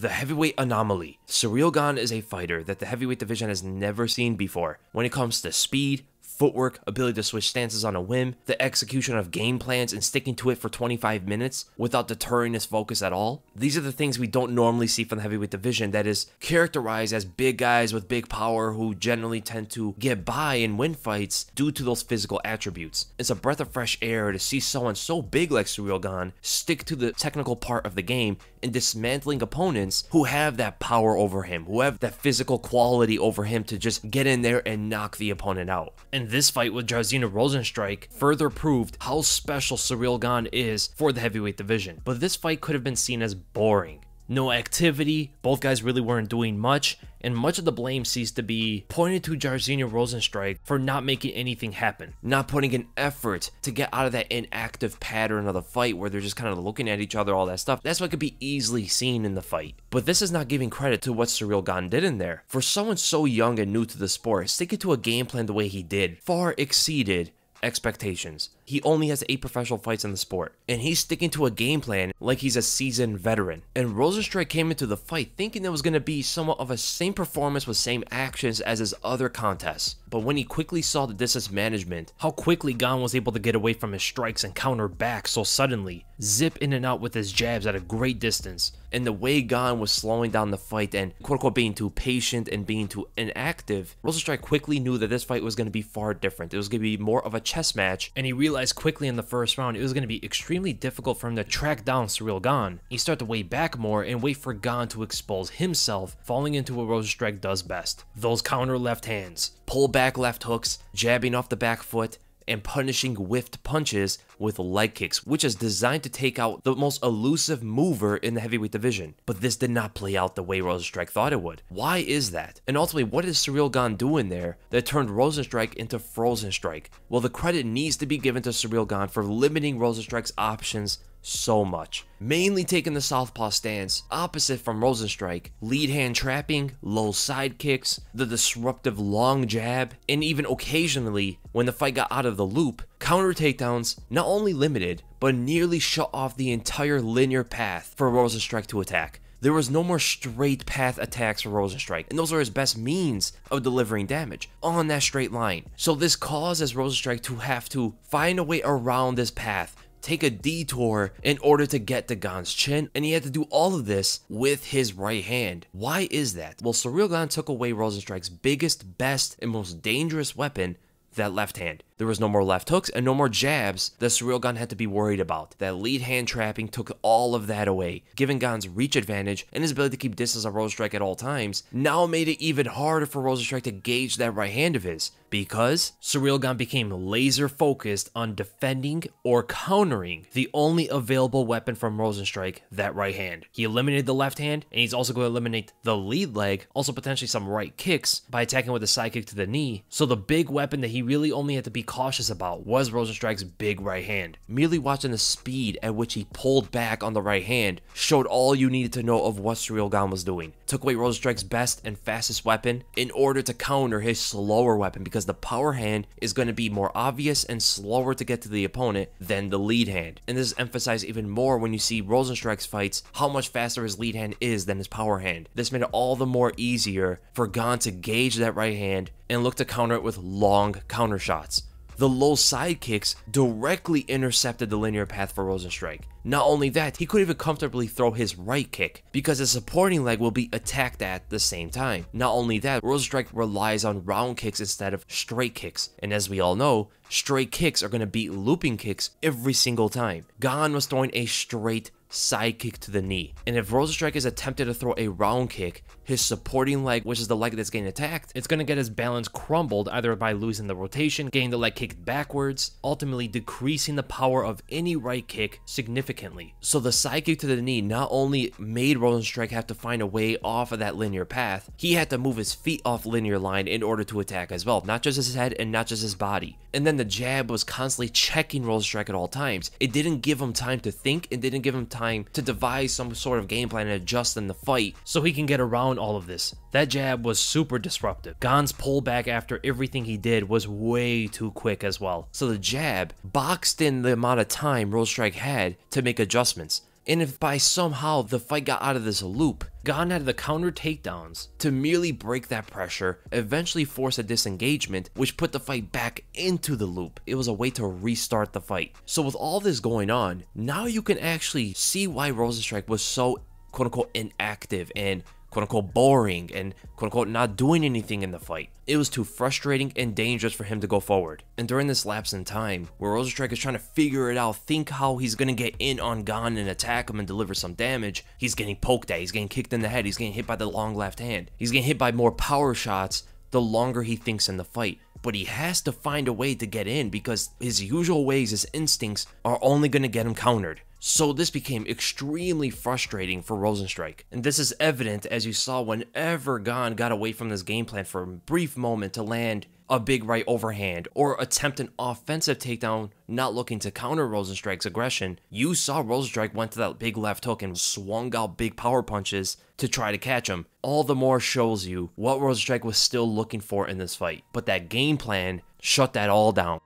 The Heavyweight Anomaly. Surreal Gun is a fighter that the heavyweight division has never seen before when it comes to speed, footwork, ability to switch stances on a whim, the execution of game plans and sticking to it for 25 minutes without deterring his focus at all. These are the things we don't normally see from the heavyweight division that is characterized as big guys with big power who generally tend to get by in win fights due to those physical attributes. It's a breath of fresh air to see someone so big like Suryogan stick to the technical part of the game and dismantling opponents who have that power over him, who have that physical quality over him to just get in there and knock the opponent out. And this fight with Jarzina Rosenstrike further proved how special Surreal Gone is for the heavyweight division. But this fight could have been seen as boring no activity. Both guys really weren't doing much, and much of the blame seems to be pointed to Jarzinho Rosenstrike for not making anything happen, not putting an effort to get out of that inactive pattern of the fight where they're just kind of looking at each other, all that stuff. That's what could be easily seen in the fight. But this is not giving credit to what Surreal Gan did in there. For someone so young and new to the sport, sticking to a game plan the way he did far exceeded expectations. He only has eight professional fights in the sport, and he's sticking to a game plan like he's a seasoned veteran. And Rosenstrike came into the fight thinking it was going to be somewhat of a same performance with same actions as his other contests. But when he quickly saw the distance management, how quickly Gon was able to get away from his strikes and counter back so suddenly, zip in and out with his jabs at a great distance, and the way Gon was slowing down the fight and quote unquote being too patient and being too inactive, Rosenstrike quickly knew that this fight was going to be far different. It was going to be more of a chess match, and he realized realized quickly in the first round it was going to be extremely difficult for him to track down Surreal Gan. He started to wait back more and wait for Gan to expose himself, falling into what Rose Strike does best. Those counter left hands, pull back left hooks, jabbing off the back foot, and punishing whiffed punches with leg kicks, which is designed to take out the most elusive mover in the heavyweight division. But this did not play out the way Rosenstrike thought it would. Why is that? And ultimately, what is Surreal Gone doing there that turned Rosenstrike into Frozen Strike? Well, the credit needs to be given to Surreal Gone for limiting Rosenstrike's options so much. Mainly taking the southpaw stance, opposite from Rosenstrike, lead hand trapping, low side kicks, the disruptive long jab, and even occasionally, when the fight got out of the loop, Counter takedowns not only limited, but nearly shut off the entire linear path for Rosenstrike to attack. There was no more straight path attacks for Rosenstrike, and those are his best means of delivering damage on that straight line. So this causes Rosenstrike to have to find a way around this path take a detour in order to get to Gon's chin, and he had to do all of this with his right hand. Why is that? Well, Surreal Gon took away Rosenstrike's biggest, best, and most dangerous weapon that left hand. There was no more left hooks and no more jabs that Surreal Gun had to be worried about. That lead hand trapping took all of that away, giving Gun's reach advantage and his ability to keep distance on Rosestrike at all times, now made it even harder for Rosestrike to gauge that right hand of his because Surrealgon became laser focused on defending or countering the only available weapon from Rosenstrike, that right hand. He eliminated the left hand, and he's also going to eliminate the lead leg, also potentially some right kicks by attacking with a sidekick to the knee. So the big weapon that he really only had to be cautious about was Rosenstrike's big right hand. Merely watching the speed at which he pulled back on the right hand showed all you needed to know of what Surrealgon was doing. Took away Rosenstrike's best and fastest weapon in order to counter his slower weapon because because the power hand is going to be more obvious and slower to get to the opponent than the lead hand. And this is emphasized even more when you see Rosenstrike's fights, how much faster his lead hand is than his power hand. This made it all the more easier for Gon to gauge that right hand and look to counter it with long counter shots the low side kicks directly intercepted the linear path for Rosenstrike. Not only that, he could even comfortably throw his right kick, because his supporting leg will be attacked at the same time. Not only that, Rosenstrike relies on round kicks instead of straight kicks, and as we all know, straight kicks are going to beat looping kicks every single time. Gahan was throwing a straight side kick to the knee. And if is attempted to throw a round kick, his supporting leg, which is the leg that's getting attacked, it's going to get his balance crumbled either by losing the rotation, getting the leg kicked backwards, ultimately decreasing the power of any right kick significantly. So the side kick to the knee not only made Rosenstrike have to find a way off of that linear path, he had to move his feet off linear line in order to attack as well, not just his head and not just his body. And then the jab was constantly checking roll strike at all times. It didn't give him time to think. and didn't give him time to devise some sort of game plan and adjust in the fight so he can get around all of this. That jab was super disruptive. Gon's pullback after everything he did was way too quick as well. So the jab boxed in the amount of time Roll Strike had to make adjustments. And if by somehow the fight got out of this loop, Gone had the counter takedowns to merely break that pressure, eventually force a disengagement, which put the fight back into the loop. It was a way to restart the fight. So with all this going on, now you can actually see why Rosenstrike was so quote unquote inactive and quote unquote boring and quote unquote not doing anything in the fight. It was too frustrating and dangerous for him to go forward. And during this lapse in time, where Strike is trying to figure it out, think how he's gonna get in on Gon and attack him and deliver some damage, he's getting poked at, he's getting kicked in the head, he's getting hit by the long left hand, he's getting hit by more power shots the longer he thinks in the fight. But he has to find a way to get in because his usual ways, his instincts, are only gonna get him countered. So this became extremely frustrating for Rosenstrike, and this is evident as you saw whenever Gon got away from this game plan for a brief moment to land a big right overhand or attempt an offensive takedown not looking to counter Rosenstrike's aggression, you saw Rosenstrike went to that big left hook and swung out big power punches to try to catch him. All the more shows you what Rosenstrike was still looking for in this fight, but that game plan shut that all down.